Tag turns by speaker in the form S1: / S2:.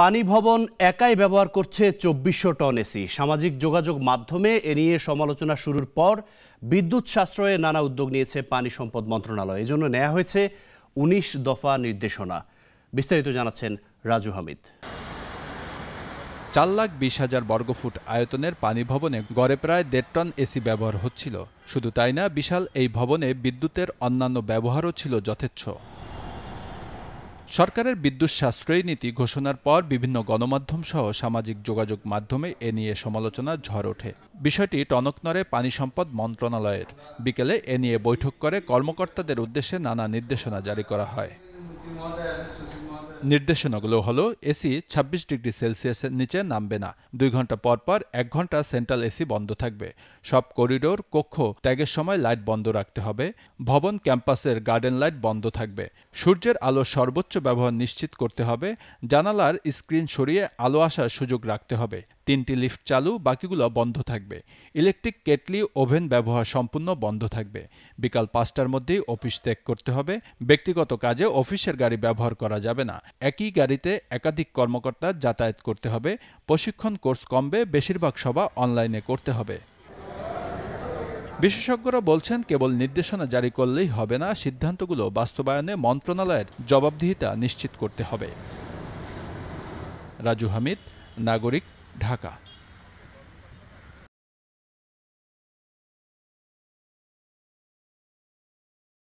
S1: পানি ভবন একাই ব্যবহার করছে চব্বিশশো টন এসি সামাজিক যোগাযোগ মাধ্যমে এ নিয়ে সমালোচনা শুরুর পর বিদ্যুৎ সাশ্রয়ে নানা উদ্যোগ নিয়েছে পানি সম্পদ মন্ত্রণালয় এজন্য নেওয়া হয়েছে ১৯ দফা নির্দেশনা বিস্তারিত জানাচ্ছেন রাজু
S2: হামিদ চার লাখ বিশ হাজার বর্গফুট আয়তনের পানি ভবনে গড়ে প্রায় দেড় টন এসি ব্যবহার হচ্ছিল শুধু তাই না বিশাল এই ভবনে বিদ্যুতের অন্যান্য ব্যবহারও ছিল যথেচ্ছ সরকারের বিদ্যুৎ সাশ্রয়ী নীতি ঘোষণার পর বিভিন্ন গণমাধ্যম সহ সামাজিক যোগাযোগ মাধ্যমে এ নিয়ে সমালোচনা ঝড় ওঠে বিষয়টি টনকনরে পানি সম্পদ মন্ত্রণালয়ের বিকেলে এ নিয়ে বৈঠক করে কর্মকর্তাদের উদ্দেশ্যে নানা নির্দেশনা জারি করা হয় নির্দেশনাগুলো হলো এসি ২৬ ডিগ্রি সেলসিয়াসের নিচে নামবে না দুই ঘন্টা পর পর এক ঘন্টা সেন্ট্রাল এসি বন্ধ থাকবে সব করিডোর কক্ষ ত্যাগের সময় লাইট বন্ধ রাখতে হবে ভবন ক্যাম্পাসের গার্ডেন লাইট বন্ধ থাকবে সূর্যের আলো সর্বোচ্চ ব্যবহার নিশ্চিত করতে হবে জানালার স্ক্রিন সরিয়ে আলো আসার সুযোগ রাখতে হবে তিনটি লিফট চালু বাকিগুলো বন্ধ থাকবে ইলেকট্রিক কেটলি ওভেন ব্যবহার সম্পূর্ণ বন্ধ থাকবে বিকাল পাঁচটার মধ্যেই অফিস ত্যাগ করতে হবে ব্যক্তিগত কাজে অফিসের গাড়ি ব্যবহার করা যাবে না একই গাড়িতে একাধিক কর্মকর্তা যাতায়াত করতে হবে প্রশিক্ষণ কোর্স কমবে বেশিরভাগ সভা অনলাইনে করতে হবে বিশেষজ্ঞরা বলছেন কেবল নির্দেশনা জারি করলেই হবে না সিদ্ধান্তগুলো বাস্তবায়নে মন্ত্রণালয়ের জবাবদিহিতা নিশ্চিত করতে হবে রাজু হামিদ নাগরিক ढाका